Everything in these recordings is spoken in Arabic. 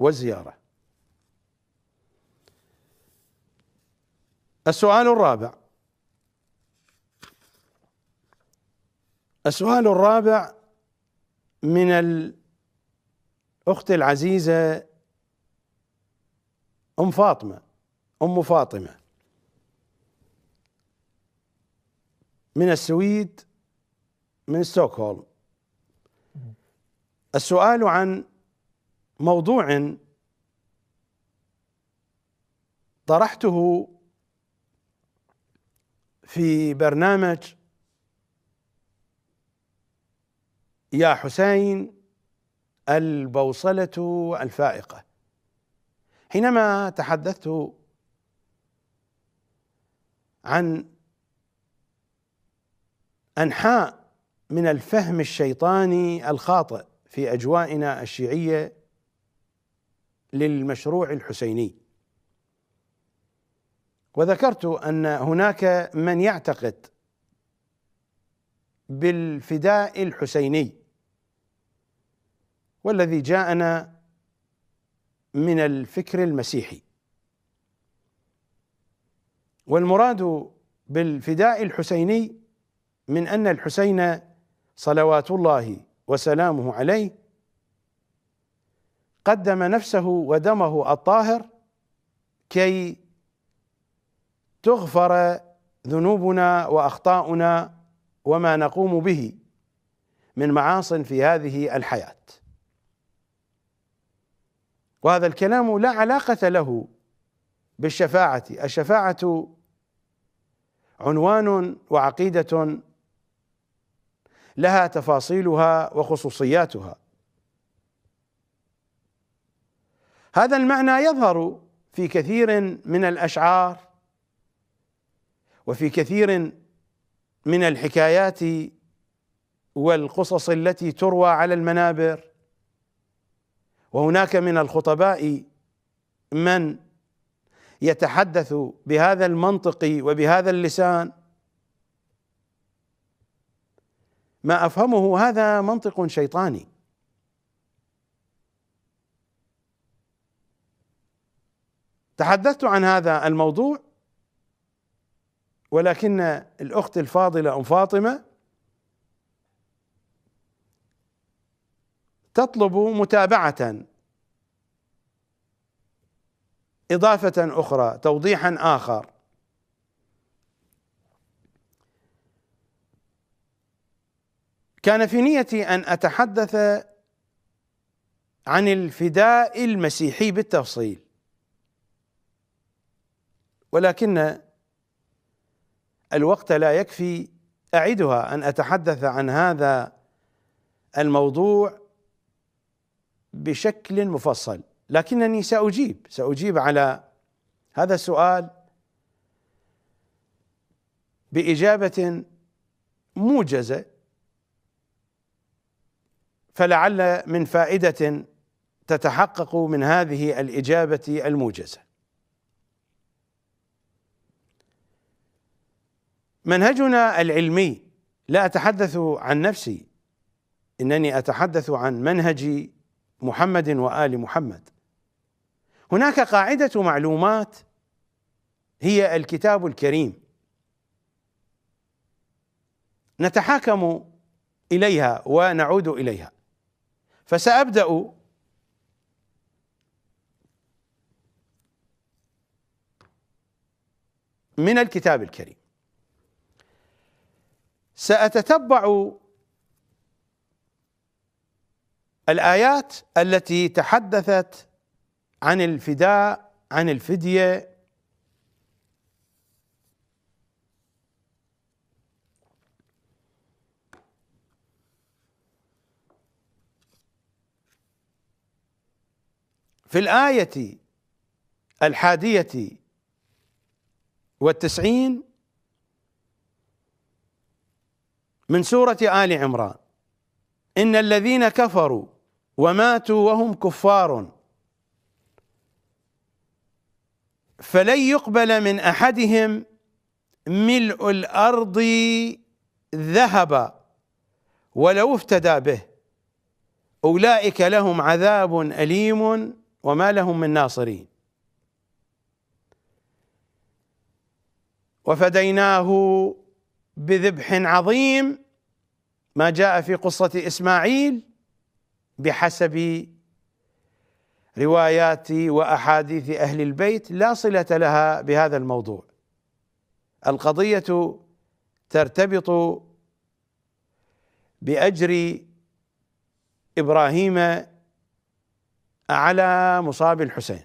وزيارة السؤال الرابع السؤال الرابع من الأخت العزيزة أم فاطمة أم فاطمة من السويد من ستوكهولم السؤال عن موضوع طرحته في برنامج يا حسين البوصله الفائقه حينما تحدثت عن انحاء من الفهم الشيطاني الخاطئ في اجوائنا الشيعيه للمشروع الحسيني وذكرت ان هناك من يعتقد بالفداء الحسيني والذي جاءنا من الفكر المسيحي والمراد بالفداء الحسيني من ان الحسين صلوات الله وسلامه عليه قدم نفسه ودمه الطاهر كي تغفر ذنوبنا واخطاؤنا وما نقوم به من معاص في هذه الحياه وهذا الكلام لا علاقه له بالشفاعه الشفاعه عنوان وعقيده لها تفاصيلها وخصوصياتها هذا المعنى يظهر في كثير من الاشعار وفي كثير من الحكايات والقصص التي تروى على المنابر وهناك من الخطباء من يتحدث بهذا المنطق وبهذا اللسان ما افهمه هذا منطق شيطاني تحدثت عن هذا الموضوع ولكن الاخت الفاضله ام فاطمه تطلب متابعه اضافه اخرى توضيحا اخر كان في نيتي ان اتحدث عن الفداء المسيحي بالتفصيل ولكن الوقت لا يكفي اعدها ان اتحدث عن هذا الموضوع بشكل مفصل لكنني ساجيب ساجيب على هذا السؤال باجابه موجزه فلعل من فائده تتحقق من هذه الاجابه الموجزه منهجنا العلمي لا اتحدث عن نفسي انني اتحدث عن منهج محمد وال محمد هناك قاعده معلومات هي الكتاب الكريم نتحاكم اليها ونعود اليها فسابدا من الكتاب الكريم ساتتبع الايات التي تحدثت عن الفداء عن الفديه في الايه الحاديه والتسعين من سورة آل عمران إن الذين كفروا وماتوا وهم كفار فلن يقبل من أحدهم ملء الأرض ذهبا ولو افتدى به أولئك لهم عذاب أليم وما لهم من ناصرين وفديناه بذبح عظيم ما جاء في قصة إسماعيل بحسب روايات وأحاديث أهل البيت لا صلة لها بهذا الموضوع القضية ترتبط بأجر إبراهيم على مصاب الحسين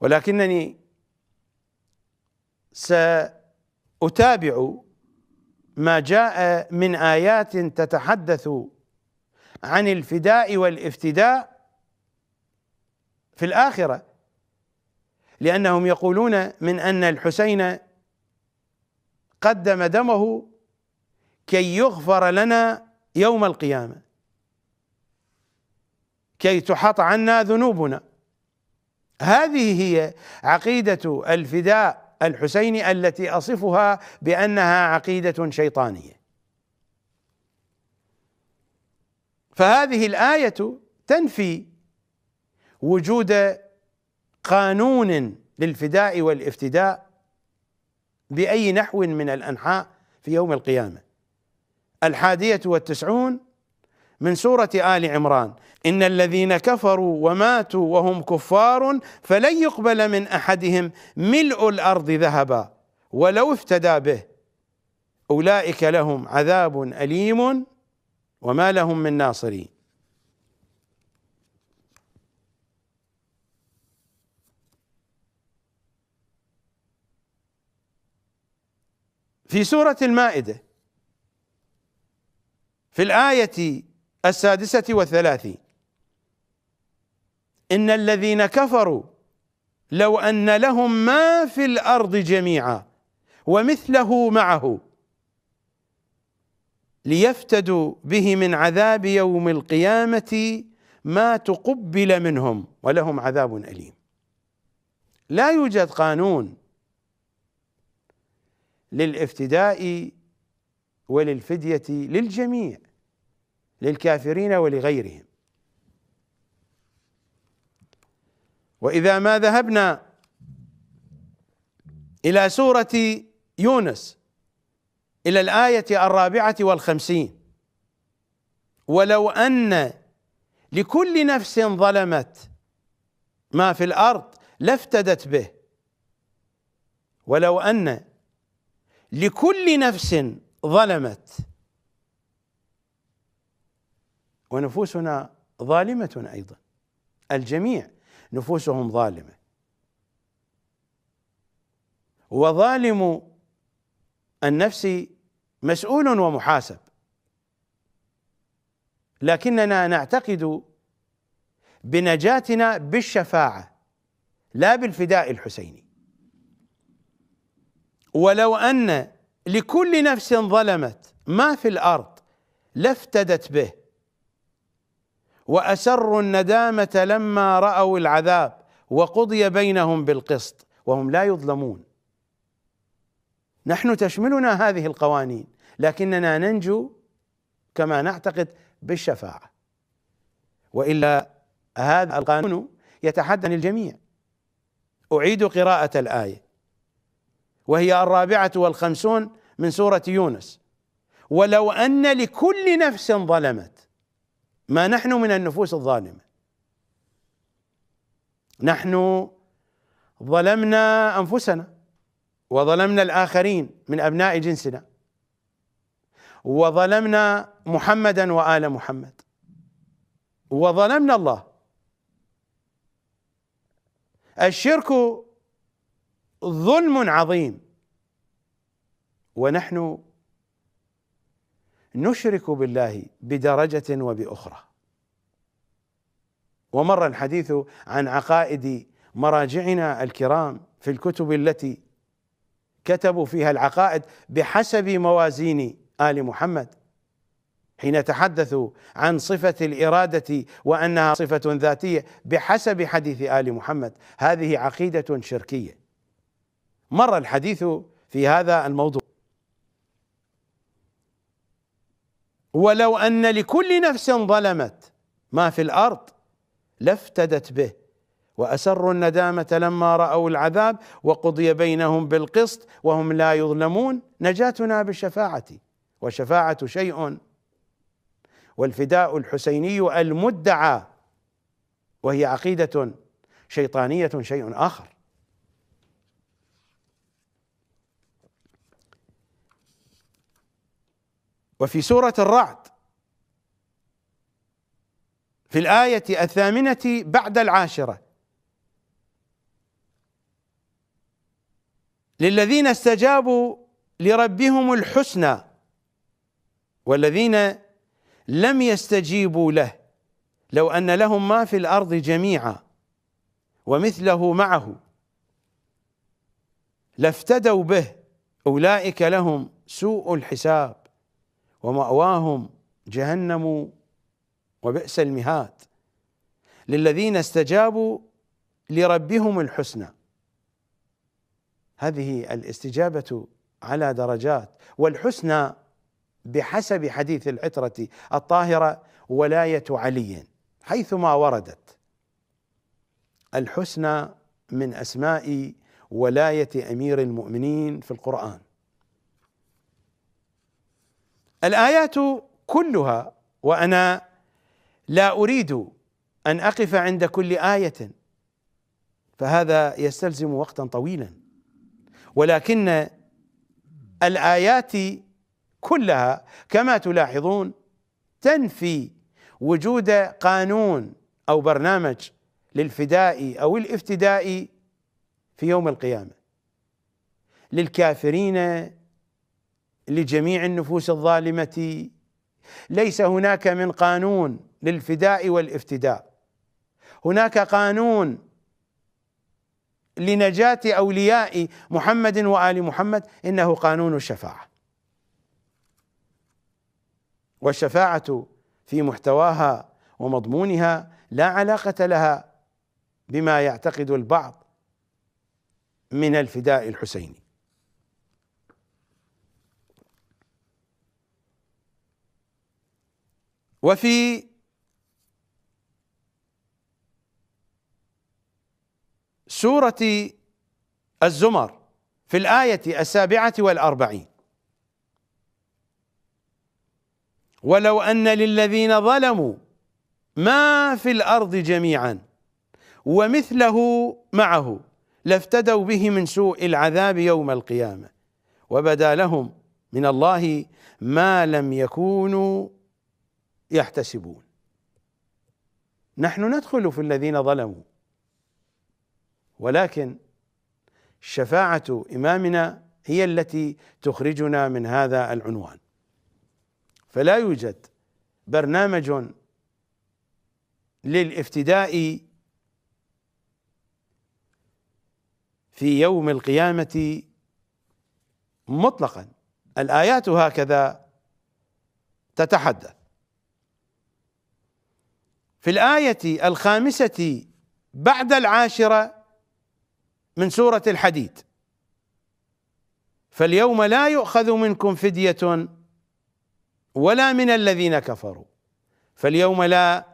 ولكنني سأ اتابع ما جاء من ايات تتحدث عن الفداء والافتداء في الاخره لانهم يقولون من ان الحسين قدم دمه كي يغفر لنا يوم القيامه كي تحط عنا ذنوبنا هذه هي عقيده الفداء الحسين التي اصفها بانها عقيده شيطانيه فهذه الايه تنفي وجود قانون للفداء والافتداء باي نحو من الانحاء في يوم القيامه الحاديه والتسعون من سورة آل عمران إن الذين كفروا وماتوا وهم كفار فلن يقبل من أحدهم ملء الأرض ذهبا ولو افتدى به أولئك لهم عذاب أليم وما لهم من ناصرين في سورة المائدة في الآية السادسة والثلاثين إن الذين كفروا لو أن لهم ما في الأرض جميعا ومثله معه ليفتدوا به من عذاب يوم القيامة ما تقبل منهم ولهم عذاب أليم لا يوجد قانون للافتداء وللفدية للجميع للكافرين ولغيرهم واذا ما ذهبنا الى سوره يونس الى الايه الرابعه والخمسين ولو ان لكل نفس ظلمت ما في الارض لافتدت به ولو ان لكل نفس ظلمت ونفوسنا ظالمة أيضا الجميع نفوسهم ظالمة وظالم النفس مسؤول ومحاسب لكننا نعتقد بنجاتنا بالشفاعة لا بالفداء الحسيني ولو أن لكل نفس ظلمت ما في الأرض لافتدت به واسروا الندامه لما راوا العذاب وقضي بينهم بالقسط وهم لا يظلمون نحن تشملنا هذه القوانين لكننا ننجو كما نعتقد بالشفاعه والا هذا القانون يتحدى عن الجميع اعيد قراءه الايه وهي الرابعه والخمسون من سوره يونس ولو ان لكل نفس ظلمت ما نحن من النفوس الظالمه نحن ظلمنا انفسنا وظلمنا الاخرين من ابناء جنسنا وظلمنا محمدا وال محمد وظلمنا الله الشرك ظلم عظيم ونحن نشرك بالله بدرجه وباخرى ومر الحديث عن عقائد مراجعنا الكرام في الكتب التي كتبوا فيها العقائد بحسب موازين ال محمد حين تحدثوا عن صفه الاراده وانها صفه ذاتيه بحسب حديث ال محمد هذه عقيده شركيه مر الحديث في هذا الموضوع ولو ان لكل نفس ظلمت ما في الارض لافتدت به واسروا الندامه لما راوا العذاب وقضي بينهم بالقسط وهم لا يظلمون نجاتنا بالشفاعه وشفاعه شيء والفداء الحسيني المدعى وهي عقيده شيطانيه شيء اخر وفي سورة الرعد في الآية الثامنة بعد العاشرة للذين استجابوا لربهم الحسنى والذين لم يستجيبوا له لو أن لهم ما في الأرض جميعا ومثله معه لافتدوا به أولئك لهم سوء الحساب ومأواهم جهنم وبئس المهاد للذين استجابوا لربهم الحسنى هذه الاستجابة على درجات والحسنى بحسب حديث العترة الطاهرة ولاية علي حيثما وردت الحسنى من أسماء ولاية أمير المؤمنين في القرآن الآيات كلها وأنا لا أريد أن أقف عند كل آية فهذا يستلزم وقتا طويلا ولكن الآيات كلها كما تلاحظون تنفي وجود قانون أو برنامج للفداء أو الافتداء في يوم القيامة للكافرين لجميع النفوس الظالمه ليس هناك من قانون للفداء والافتداء هناك قانون لنجاه اولياء محمد وال محمد انه قانون الشفاعه والشفاعه في محتواها ومضمونها لا علاقه لها بما يعتقد البعض من الفداء الحسيني وفي سورة الزمر في الآية السابعة والأربعين ولو أن للذين ظلموا ما في الأرض جميعا ومثله معه لافتدوا به من سوء العذاب يوم القيامة وبدا لهم من الله ما لم يكونوا يحتسبون نحن ندخل في الذين ظلموا ولكن شفاعة إمامنا هي التي تخرجنا من هذا العنوان فلا يوجد برنامج للافتداء في يوم القيامة مطلقا الآيات هكذا تتحدث في الآية الخامسة بعد العاشرة من سورة الحديد فاليوم لا يؤخذ منكم فدية ولا من الذين كفروا فاليوم لا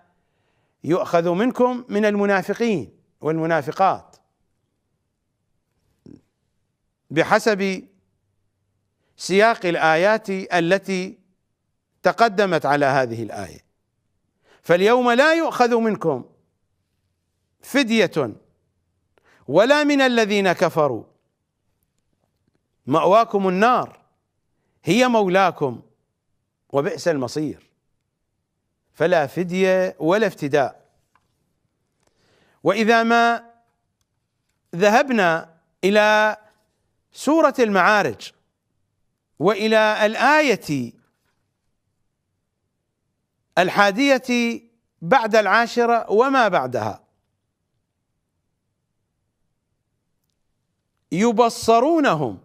يؤخذ منكم من المنافقين والمنافقات بحسب سياق الآيات التي تقدمت على هذه الآية فاليوم لا يؤخذ منكم فدية ولا من الذين كفروا مأواكم النار هي مولاكم وبئس المصير فلا فدية ولا افتداء وإذا ما ذهبنا إلى سورة المعارج وإلى الآية الحادية بعد العاشرة وما بعدها يبصرونهم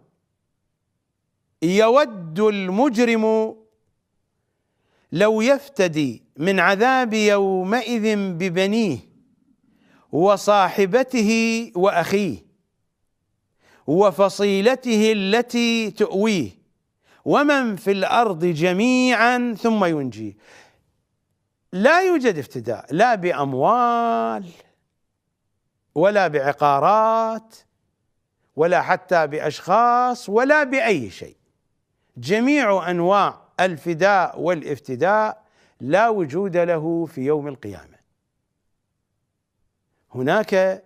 يود المجرم لو يفتدي من عذاب يومئذ ببنيه وصاحبته واخيه وفصيلته التي تؤويه ومن في الارض جميعا ثم ينجيه لا يوجد افتداء لا باموال ولا بعقارات ولا حتى باشخاص ولا باي شيء جميع انواع الفداء والافتداء لا وجود له في يوم القيامه هناك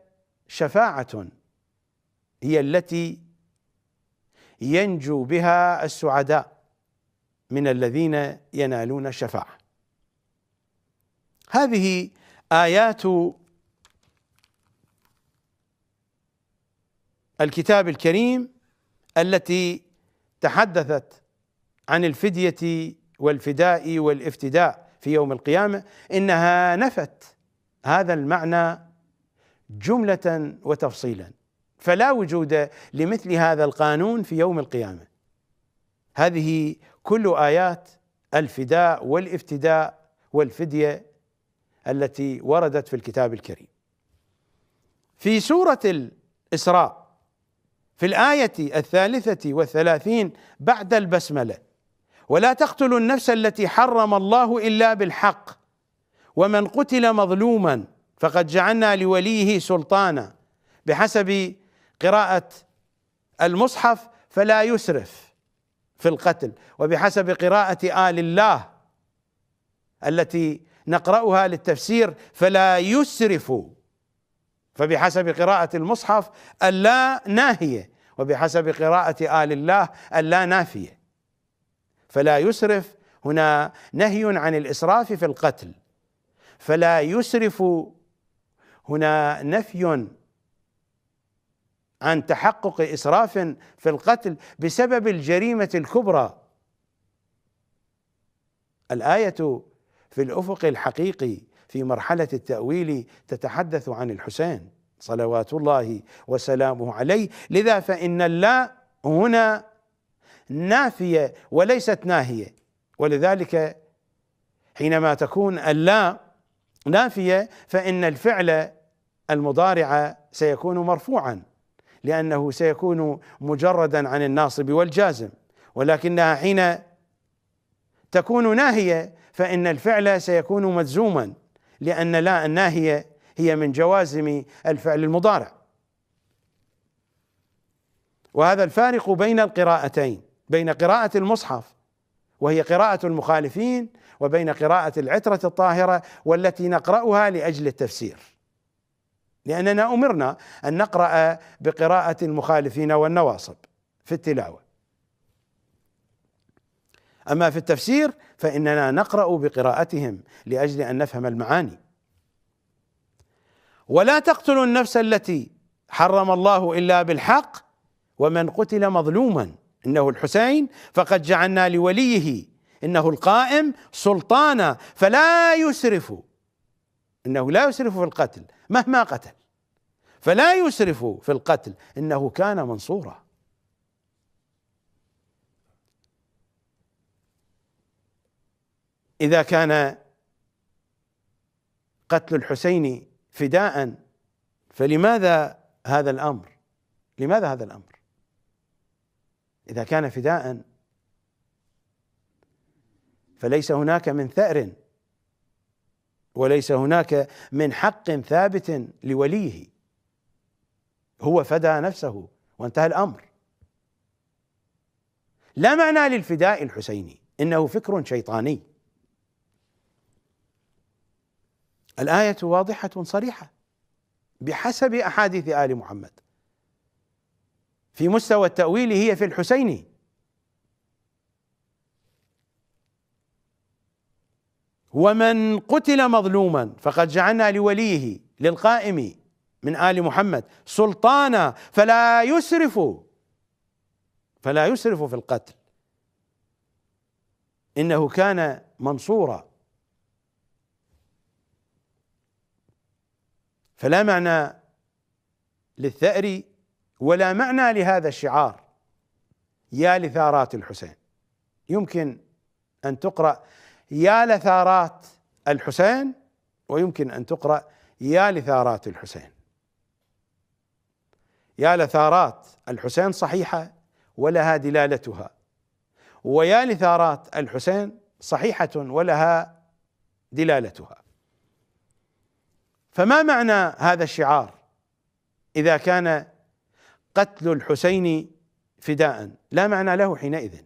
شفاعه هي التي ينجو بها السعداء من الذين ينالون الشفاعه هذه آيات الكتاب الكريم التي تحدثت عن الفدية والفداء والافتداء في يوم القيامة إنها نفت هذا المعنى جملة وتفصيلا فلا وجود لمثل هذا القانون في يوم القيامة هذه كل آيات الفداء والافتداء والفدية التي وردت في الكتاب الكريم في سورة الإسراء في الآية الثالثة والثلاثين بعد البسملة ولا تقتلوا النفس التي حرم الله إلا بالحق ومن قتل مظلوما فقد جعلنا لوليه سلطانا بحسب قراءة المصحف فلا يسرف في القتل وبحسب قراءة آل الله التي نقرأها للتفسير فلا يسرف فبحسب قراءة المصحف اللا ناهية وبحسب قراءة آل الله اللا نافية فلا يسرف هنا نهي عن الإسراف في القتل فلا يسرف هنا نفي عن تحقق إسراف في القتل بسبب الجريمة الكبرى الآية في الافق الحقيقي في مرحله التاويل تتحدث عن الحسين صلوات الله وسلامه عليه لذا فان اللا هنا نافيه وليست ناهيه ولذلك حينما تكون اللا نافيه فان الفعل المضارع سيكون مرفوعا لانه سيكون مجردا عن الناصب والجازم ولكنها حين تكون ناهيه فإن الفعل سيكون مجزوما لأن لا الناهية هي من جوازم الفعل المضارع وهذا الفارق بين القراءتين بين قراءة المصحف وهي قراءة المخالفين وبين قراءة العترة الطاهرة والتي نقرأها لأجل التفسير لأننا أمرنا أن نقرأ بقراءة المخالفين والنواصب في التلاوة اما في التفسير فاننا نقرا بقراءتهم لاجل ان نفهم المعاني ولا تقتلوا النفس التي حرم الله الا بالحق ومن قتل مظلوما انه الحسين فقد جعلنا لوليه انه القائم سلطانا فلا يسرف انه لا يسرف في القتل مهما قتل فلا يسرف في القتل انه كان منصورا اذا كان قتل الحسين فداء فلماذا هذا الامر؟ لماذا هذا الامر؟ اذا كان فداء فليس هناك من ثأر وليس هناك من حق ثابت لوليه هو فدى نفسه وانتهى الامر لا معنى للفداء الحسيني انه فكر شيطاني الآية واضحة صريحة بحسب أحاديث آل محمد في مستوى التأويل هي في الحسين ومن قتل مظلوما فقد جعلنا لوليه للقائم من آل محمد سلطانا فلا يسرف فلا يسرف في القتل إنه كان منصورا فلا معنى للثأر ولا معنى لهذا الشعار يا لثارات الحسين يمكن ان تقرا يا لثارات الحسين ويمكن ان تقرا يا لثارات الحسين يا لثارات الحسين صحيحه ولها دلالتها ويا لثارات الحسين صحيحه ولها دلالتها فما معنى هذا الشعار اذا كان قتل الحسين فداء لا معنى له حينئذ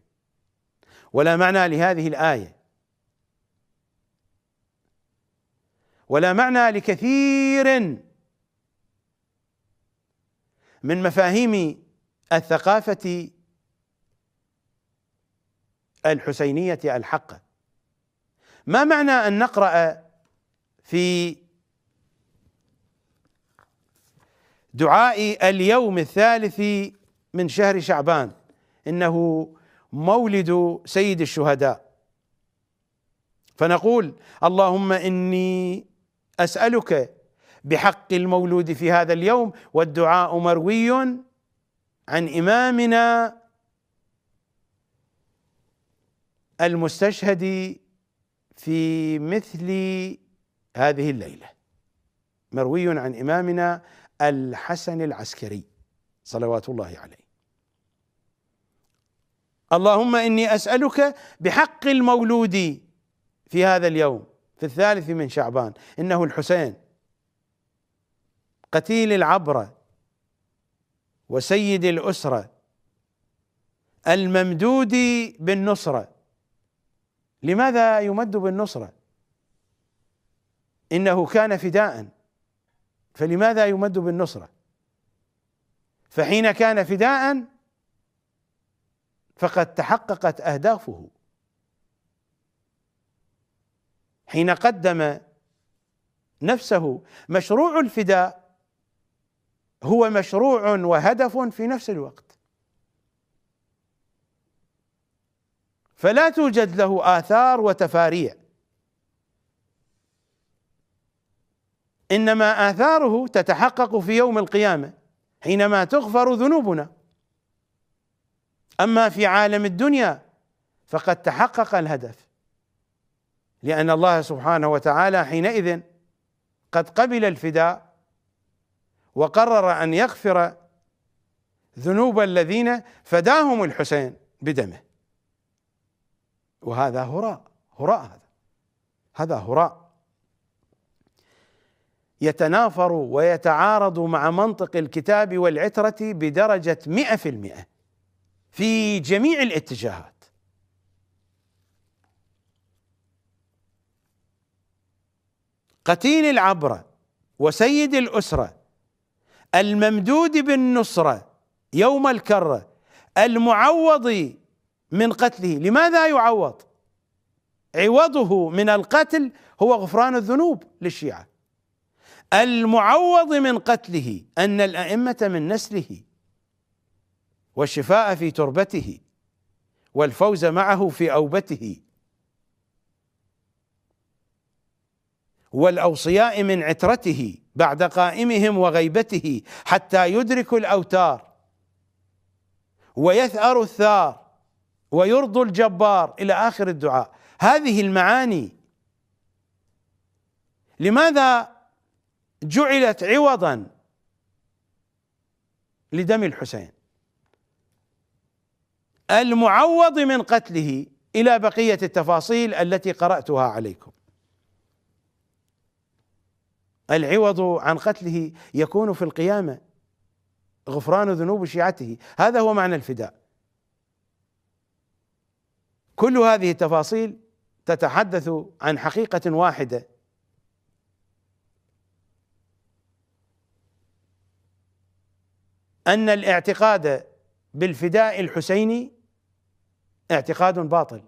ولا معنى لهذه الايه ولا معنى لكثير من مفاهيم الثقافه الحسينيه الحقه ما معنى ان نقرا في دعائي اليوم الثالث من شهر شعبان انه مولد سيد الشهداء فنقول اللهم اني اسالك بحق المولود في هذا اليوم والدعاء مروي عن امامنا المستشهد في مثل هذه الليله مروي عن امامنا الحسن العسكري صلوات الله عليه اللهم اني اسالك بحق المولود في هذا اليوم في الثالث من شعبان انه الحسين قتيل العبره وسيد الاسره الممدود بالنصره لماذا يمد بالنصره انه كان فداء فلماذا يمد بالنصرة فحين كان فداء فقد تحققت أهدافه حين قدم نفسه مشروع الفداء هو مشروع وهدف في نفس الوقت فلا توجد له آثار وتفاريع انما اثاره تتحقق في يوم القيامه حينما تغفر ذنوبنا اما في عالم الدنيا فقد تحقق الهدف لان الله سبحانه وتعالى حينئذ قد قبل الفداء وقرر ان يغفر ذنوب الذين فداهم الحسين بدمه وهذا هراء هراء هذا هذا هراء يتنافر ويتعارض مع منطق الكتاب والعترة بدرجة مئة في المئة في جميع الاتجاهات قتيل العبرة وسيد الأسرة الممدود بالنصرة يوم الكرة المعوض من قتله لماذا يعوض عوضه من القتل هو غفران الذنوب للشيعة المعوض من قتله ان الائمه من نسله والشفاء في تربته والفوز معه في اوبته والاوصياء من عترته بعد قائمهم وغيبته حتى يدركوا الاوتار ويثأر الثار ويرضوا الجبار الى اخر الدعاء هذه المعاني لماذا جعلت عوضا لدم الحسين المعوض من قتله الى بقيه التفاصيل التي قراتها عليكم العوض عن قتله يكون في القيامه غفران ذنوب شيعته هذا هو معنى الفداء كل هذه التفاصيل تتحدث عن حقيقه واحده ان الاعتقاد بالفداء الحسيني اعتقاد باطل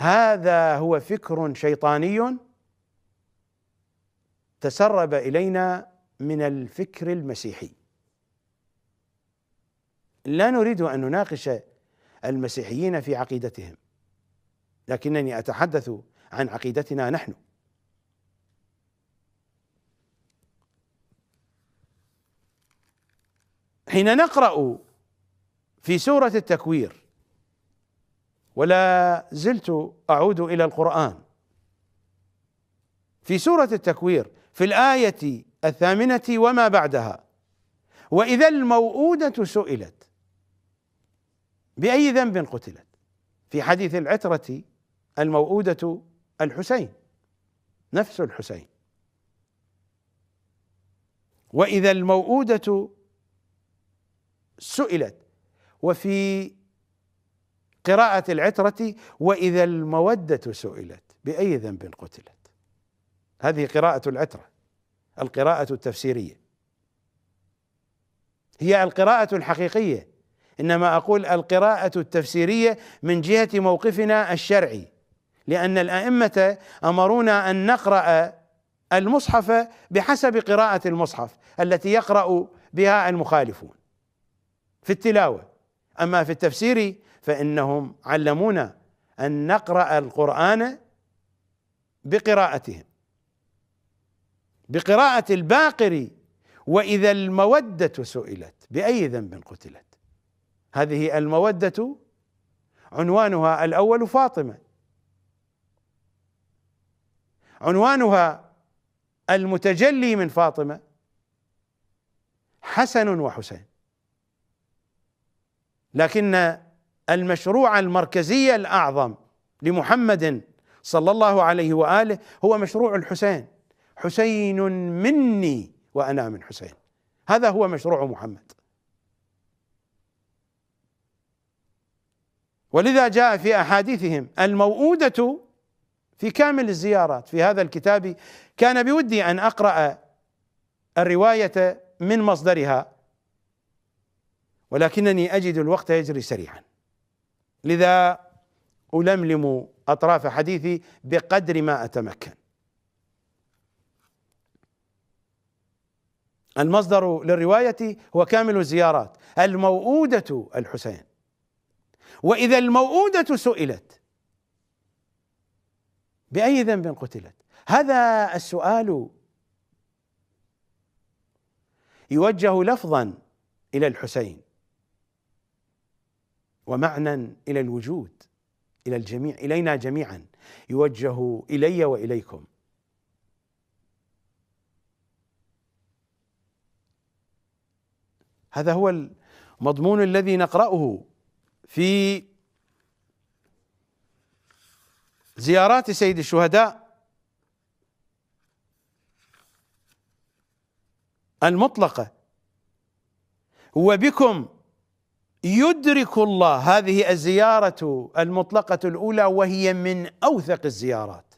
هذا هو فكر شيطاني تسرب الينا من الفكر المسيحي لا نريد ان نناقش المسيحيين في عقيدتهم لكنني اتحدث عن عقيدتنا نحن حين نقرأ في سورة التكوير ولا زلت أعود إلى القرآن في سورة التكوير في الآية الثامنة وما بعدها وإذا الموءودة سئلت بأي ذنب قتلت في حديث العترة الموءودة الحسين نفس الحسين وإذا الموءودة سئلت وفي قراءة العترة وإذا المودة سئلت بأي ذنب قتلت هذه قراءة العترة القراءة التفسيرية هي القراءة الحقيقية إنما أقول القراءة التفسيرية من جهة موقفنا الشرعي لأن الأئمة أمرونا أن نقرأ المصحف بحسب قراءة المصحف التي يقرأ بها المخالفون في التلاوه اما في التفسير فانهم علمونا ان نقرا القران بقراءتهم بقراءه الباقر واذا الموده سئلت باي ذنب قتلت هذه الموده عنوانها الاول فاطمه عنوانها المتجلي من فاطمه حسن وحسين لكن المشروع المركزي الاعظم لمحمد صلى الله عليه واله هو مشروع الحسين حسين مني وانا من حسين هذا هو مشروع محمد ولذا جاء في احاديثهم الموءوده في كامل الزيارات في هذا الكتاب كان بودي ان اقرا الروايه من مصدرها ولكنني أجد الوقت يجري سريعا لذا ألملم أطراف حديثي بقدر ما أتمكن المصدر للرواية هو كامل الزيارات الموؤودة الحسين وإذا الموؤودة سئلت بأي ذنب قتلت هذا السؤال يوجه لفظا إلى الحسين ومعنى الى الوجود الى الجميع الينا جميعا يوجه الي واليكم هذا هو المضمون الذي نقراه في زيارات سيد الشهداء المطلقه هو بكم يدرك الله هذه الزيارة المطلقة الأولى وهي من أوثق الزيارات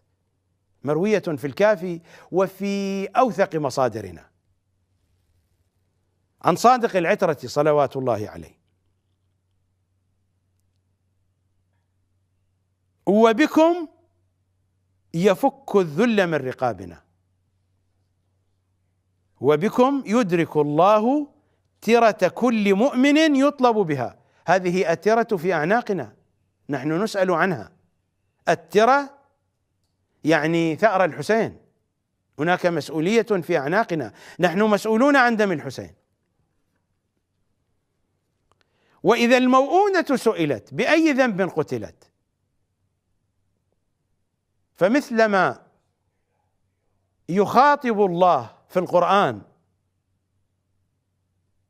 مروية في الكافي وفي أوثق مصادرنا عن صادق العترة صلوات الله عليه وبكم يفك الذل من رقابنا وبكم يدرك الله أترة كل مؤمن يطلب بها هذه أترة في أعناقنا نحن نسأل عنها أترة يعني ثأر الحسين هناك مسؤولية في أعناقنا نحن مسؤولون عن دم الحسين وإذا الموؤونة سئلت بأي ذنب قتلت فمثلما يخاطب الله في القرآن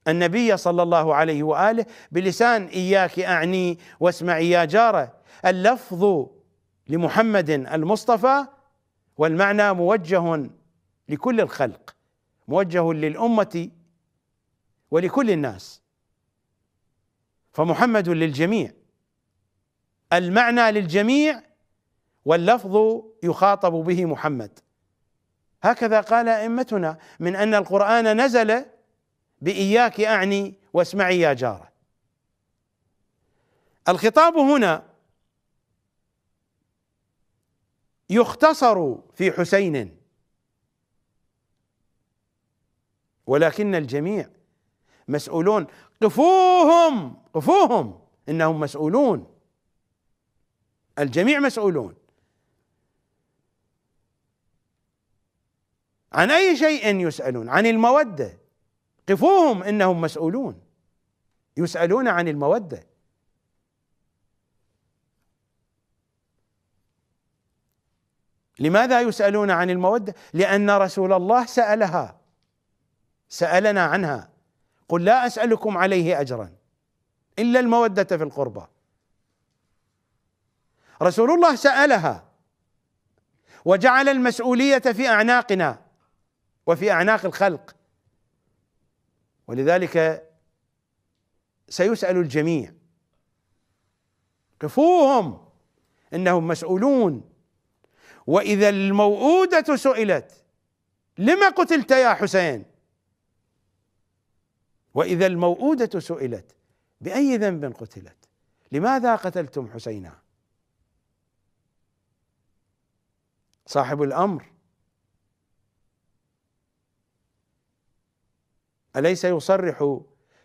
النبي صلى الله عليه واله بلسان اياك اعني واسمعي يا جاره اللفظ لمحمد المصطفى والمعنى موجه لكل الخلق موجه للامه ولكل الناس فمحمد للجميع المعنى للجميع واللفظ يخاطب به محمد هكذا قال ائمتنا من ان القران نزل بإياك أعني واسمعي يا جارة الخطاب هنا يختصر في حسين ولكن الجميع مسؤولون قفوهم قفوهم انهم مسؤولون الجميع مسؤولون عن اي شيء يسالون عن الموده قفوهم انهم مسؤولون يسالون عن الموده لماذا يسالون عن الموده لان رسول الله سالها سالنا عنها قل لا اسالكم عليه اجرا الا الموده في القربى رسول الله سالها وجعل المسؤوليه في اعناقنا وفي اعناق الخلق ولذلك سيسأل الجميع قفوهم انهم مسؤولون واذا الموءودة سئلت لما قتلت يا حسين واذا الموءودة سئلت باي ذنب قتلت لماذا قتلتم حسينا صاحب الامر أليس يصرح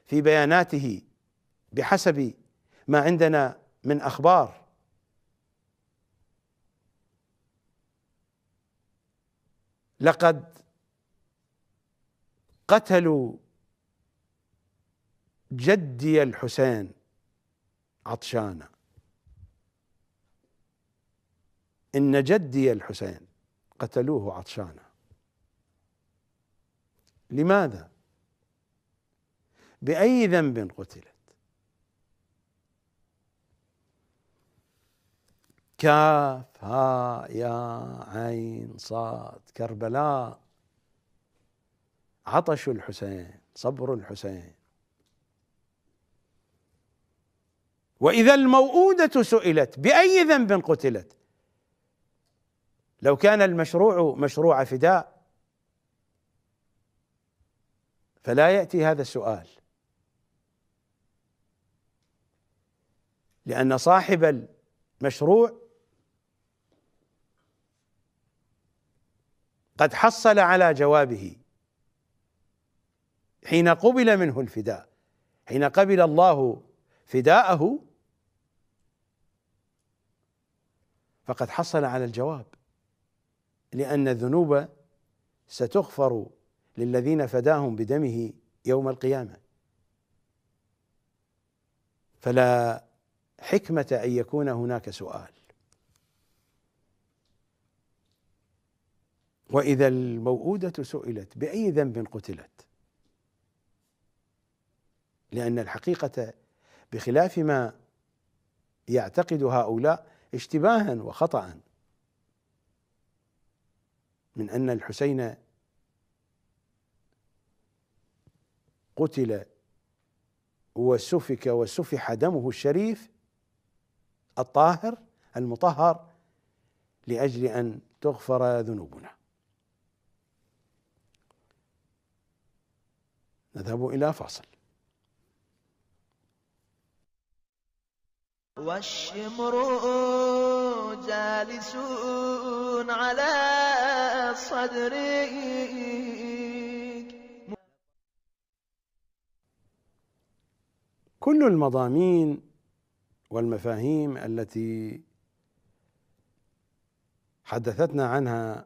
في بياناته بحسب ما عندنا من أخبار لقد قتلوا جدي الحسين عطشانا إن جدي الحسين قتلوه عطشانا لماذا؟ بأي ذنب قتلت كاف ها يا عين صاد كربلاء عطش الحسين صبر الحسين واذا الموءوده سئلت باي ذنب قتلت لو كان المشروع مشروع فداء فلا ياتي هذا السؤال لأن صاحب المشروع قد حصل على جوابه حين قبل منه الفداء حين قبل الله فداءه فقد حصل على الجواب لأن الذنوب ستغفر للذين فداهم بدمه يوم القيامة فلا حكمة أن يكون هناك سؤال وإذا الموءودة سئلت بأي ذنب قتلت لأن الحقيقة بخلاف ما يعتقد هؤلاء اشتباها وخطأ من أن الحسين قتل وسفك وسفح دمه الشريف الطاهر المطهر لاجل ان تغفر ذنوبنا نذهب الى فاصل والشمر جالسون على صدرك كل المضامين والمفاهيم التي حدثتنا عنها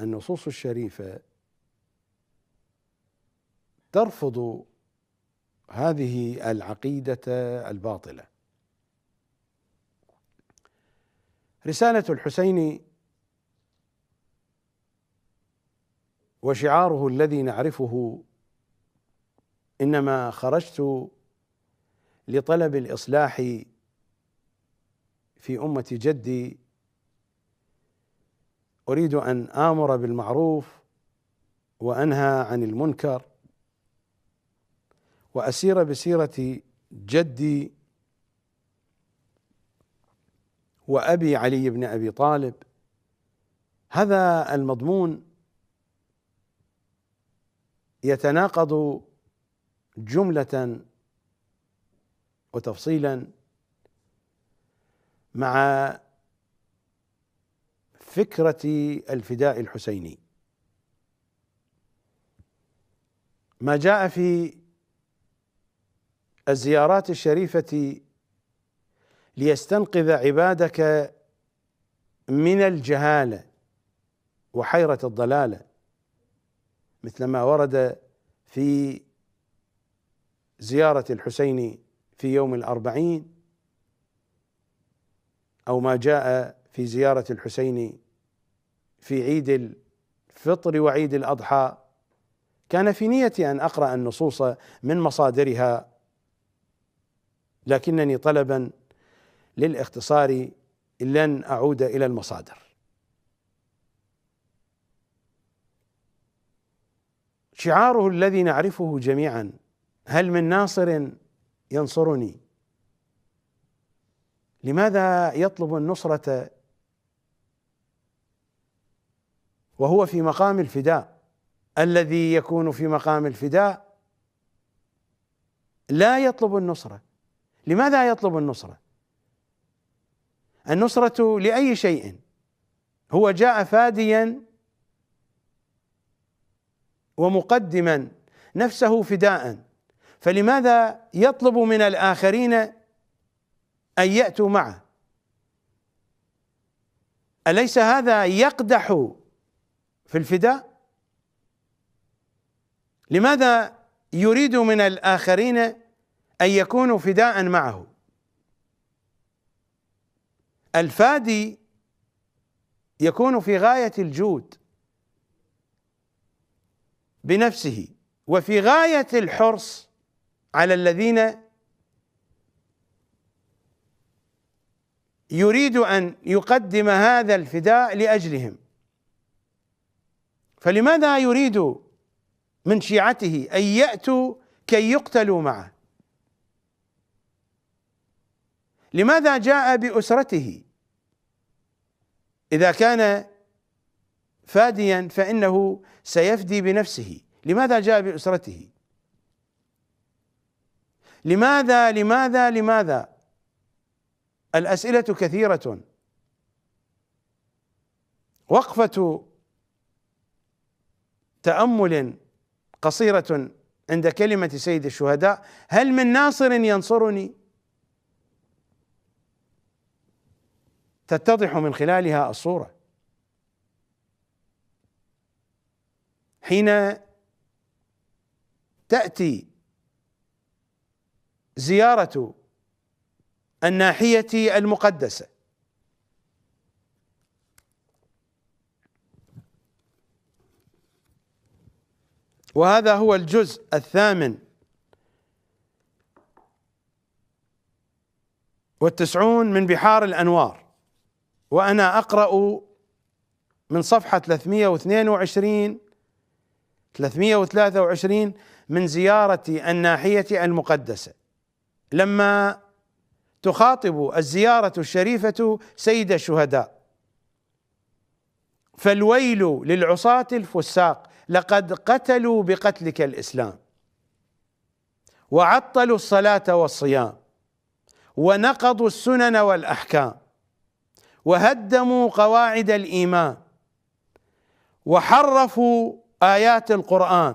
النصوص الشريفه ترفض هذه العقيده الباطله رساله الحسين وشعاره الذي نعرفه انما خرجت لطلب الاصلاح في امه جدي اريد ان امر بالمعروف وانهى عن المنكر واسير بسيره جدي وابي علي بن ابي طالب هذا المضمون يتناقض جمله وتفصيلا مع فكرة الفداء الحسيني ما جاء في الزيارات الشريفة ليستنقذ عبادك من الجهالة وحيرة الضلالة مثل ما ورد في زيارة الحسين في يوم الأربعين او ما جاء في زياره الحسين في عيد الفطر وعيد الاضحى كان في نيتي ان اقرا النصوص من مصادرها لكنني طلبا للاختصار لن اعود الى المصادر شعاره الذي نعرفه جميعا هل من ناصر ينصرني لماذا يطلب النصرة وهو في مقام الفداء الذي يكون في مقام الفداء لا يطلب النصرة لماذا يطلب النصرة؟ النصرة لأي شيء هو جاء فاديا ومقدما نفسه فداء فلماذا يطلب من الآخرين أن يأتوا معه أليس هذا يقدح في الفداء لماذا يريد من الآخرين أن يكونوا فداء معه الفادي يكون في غاية الجود بنفسه وفي غاية الحرص على الذين يريد ان يقدم هذا الفداء لاجلهم فلماذا يريد من شيعته ان ياتوا كي يقتلوا معه لماذا جاء باسرته اذا كان فاديا فانه سيفدي بنفسه لماذا جاء باسرته لماذا لماذا لماذا الاسئله كثيره وقفه تامل قصيره عند كلمه سيد الشهداء هل من ناصر ينصرني تتضح من خلالها الصوره حين تاتي زياره الناحية المقدسة وهذا هو الجزء الثامن والتسعون من بحار الأنوار وأنا أقرأ من صفحة 322 323 من زيارة الناحية المقدسة لما تخاطب الزيارة الشريفة سيد الشهداء فالويل للعصاة الفساق لقد قتلوا بقتلك الإسلام وعطلوا الصلاة والصيام ونقضوا السنن والأحكام وهدموا قواعد الإيمان وحرفوا آيات القرآن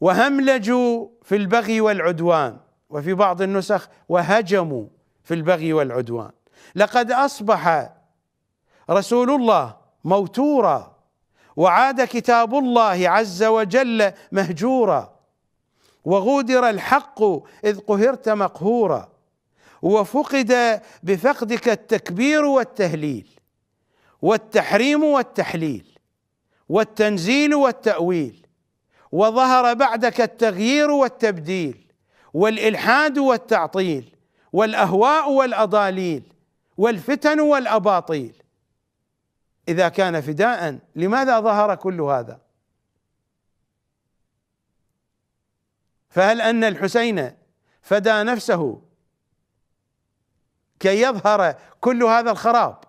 وهملجوا في البغي والعدوان وفي بعض النسخ وهجموا في البغي والعدوان لقد اصبح رسول الله موتورا وعاد كتاب الله عز وجل مهجورا وغودر الحق اذ قهرت مقهورا وفقد بفقدك التكبير والتهليل والتحريم والتحليل والتنزيل والتاويل وظهر بعدك التغيير والتبديل والالحاد والتعطيل والاهواء والاضاليل والفتن والاباطيل اذا كان فداء لماذا ظهر كل هذا فهل ان الحسين فدى نفسه كي يظهر كل هذا الخراب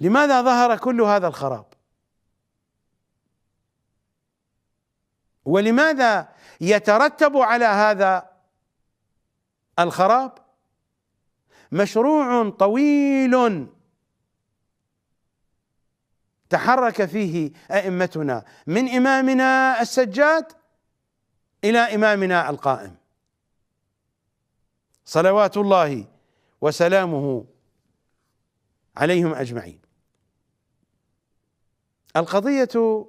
لماذا ظهر كل هذا الخراب ولماذا يترتب على هذا الخراب مشروع طويل تحرك فيه ائمتنا من امامنا السجاد الى امامنا القائم صلوات الله وسلامه عليهم اجمعين القضيه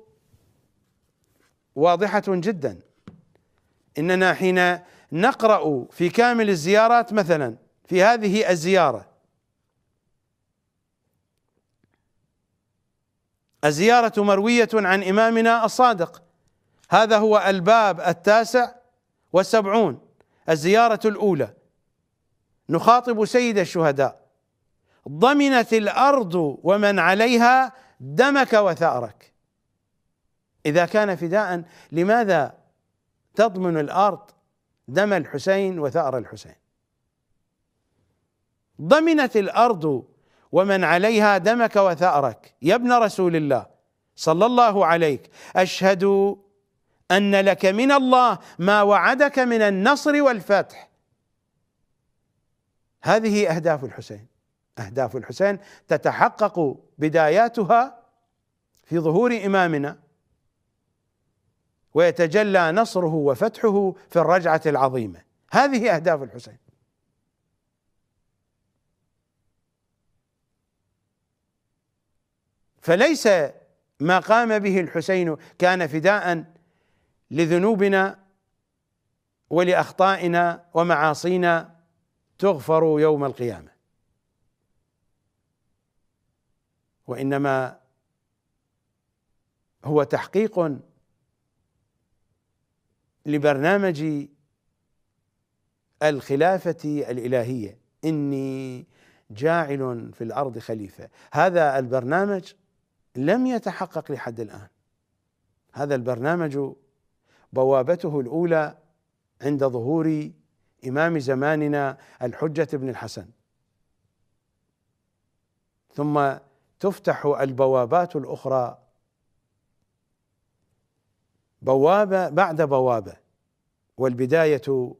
واضحة جدا اننا حين نقرأ في كامل الزيارات مثلا في هذه الزيارة الزيارة مروية عن إمامنا الصادق هذا هو الباب التاسع والسبعون الزيارة الأولى نخاطب سيد الشهداء ضمنت الأرض ومن عليها دمك وثأرك اذا كان فداء لماذا تضمن الارض دم الحسين وثار الحسين ضمنت الارض ومن عليها دمك وثارك يا ابن رسول الله صلى الله عليك اشهد ان لك من الله ما وعدك من النصر والفتح هذه اهداف الحسين اهداف الحسين تتحقق بداياتها في ظهور امامنا ويتجلى نصره وفتحه في الرجعه العظيمه هذه اهداف الحسين فليس ما قام به الحسين كان فداء لذنوبنا ولاخطائنا ومعاصينا تغفر يوم القيامه وانما هو تحقيق لبرنامج الخلافة الإلهية إني جاعل في الأرض خليفة هذا البرنامج لم يتحقق لحد الآن هذا البرنامج بوابته الأولى عند ظهور إمام زماننا الحجة بن الحسن ثم تفتح البوابات الأخرى بوابه بعد بوابه والبدايه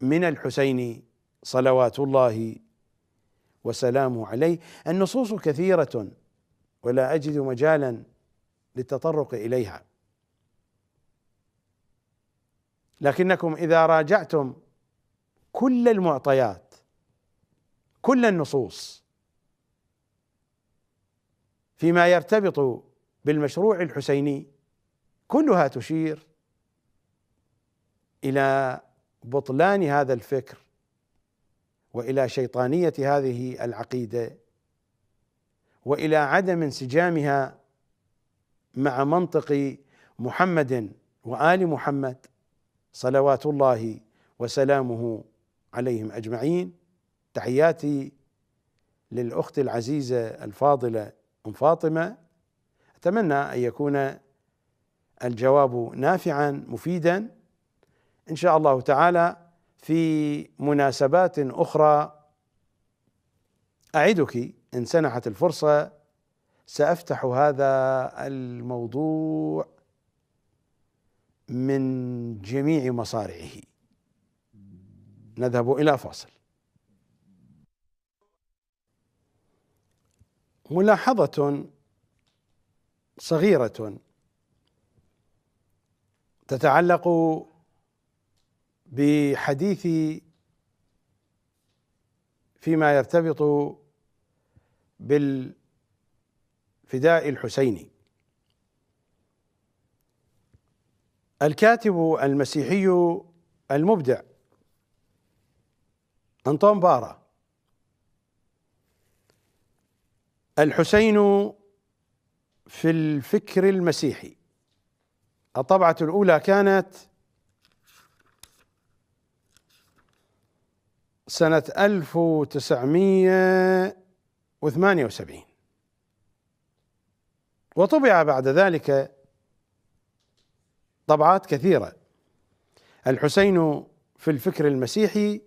من الحسين صلوات الله وسلامه عليه النصوص كثيره ولا اجد مجالا للتطرق اليها لكنكم اذا راجعتم كل المعطيات كل النصوص فيما يرتبط بالمشروع الحسيني كلها تشير الى بطلان هذا الفكر والى شيطانيه هذه العقيده والى عدم انسجامها مع منطق محمد وال محمد صلوات الله وسلامه عليهم اجمعين تحياتي للاخت العزيزه الفاضله ام فاطمه اتمنى ان يكون الجواب نافعا مفيدا ان شاء الله تعالى في مناسبات اخرى اعدك ان سنحت الفرصه سافتح هذا الموضوع من جميع مصارعه نذهب الى فاصل ملاحظه صغيره تتعلق بحديثي فيما يرتبط بالفداء الحسيني الكاتب المسيحي المبدع أنطون بارا الحسين في الفكر المسيحي الطبعة الأولى كانت سنة 1978 وطبع بعد ذلك طبعات كثيرة الحسين في الفكر المسيحي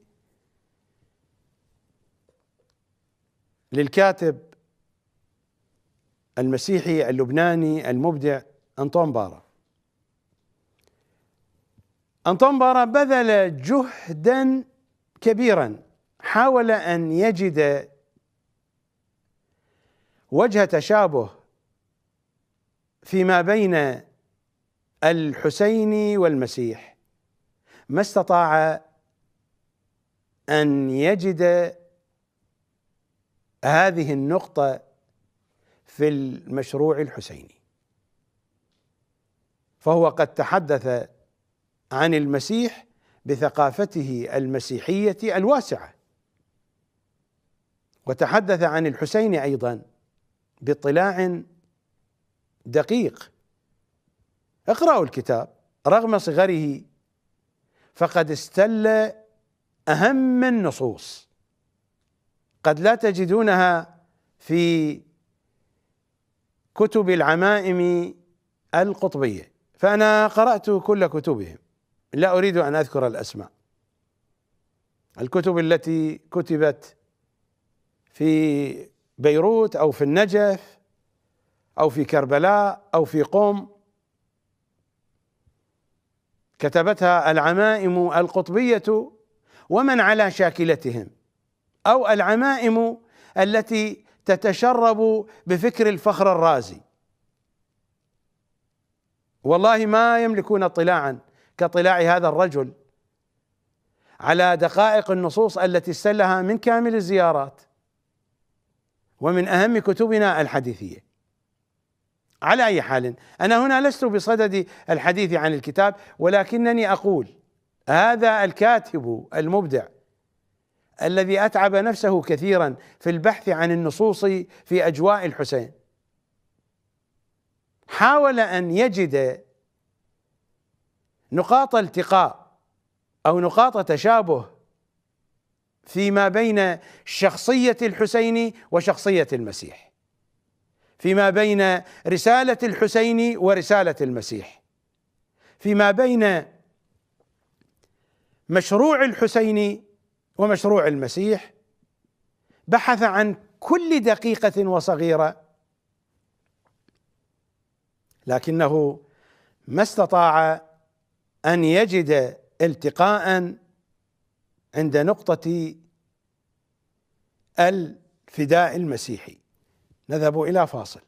للكاتب المسيحي اللبناني المبدع أنطون بارا أنطنبرة بذل جهدا كبيرا حاول أن يجد وجه تشابه فيما بين الحسين والمسيح ما استطاع أن يجد هذه النقطة في المشروع الحسيني فهو قد تحدث عن المسيح بثقافته المسيحيه الواسعه وتحدث عن الحسين ايضا باطلاع دقيق اقرأوا الكتاب رغم صغره فقد استل أهم النصوص قد لا تجدونها في كتب العمائم القطبية فأنا قرأت كل كتبهم لا اريد ان اذكر الاسماء الكتب التي كتبت في بيروت او في النجف او في كربلاء او في قم كتبتها العمائم القطبيه ومن على شاكلتهم او العمائم التي تتشرب بفكر الفخر الرازي والله ما يملكون اطلاعا كطلاع هذا الرجل على دقائق النصوص التي استلها من كامل الزيارات ومن اهم كتبنا الحديثيه على اي حال انا هنا لست بصدد الحديث عن الكتاب ولكنني اقول هذا الكاتب المبدع الذي اتعب نفسه كثيرا في البحث عن النصوص في اجواء الحسين حاول ان يجد نقاط التقاء او نقاط تشابه فيما بين شخصيه الحسين وشخصيه المسيح فيما بين رساله الحسين ورساله المسيح فيما بين مشروع الحسين ومشروع المسيح بحث عن كل دقيقه وصغيره لكنه ما استطاع ان يجد التقاء عند نقطه الفداء المسيحي نذهب الى فاصل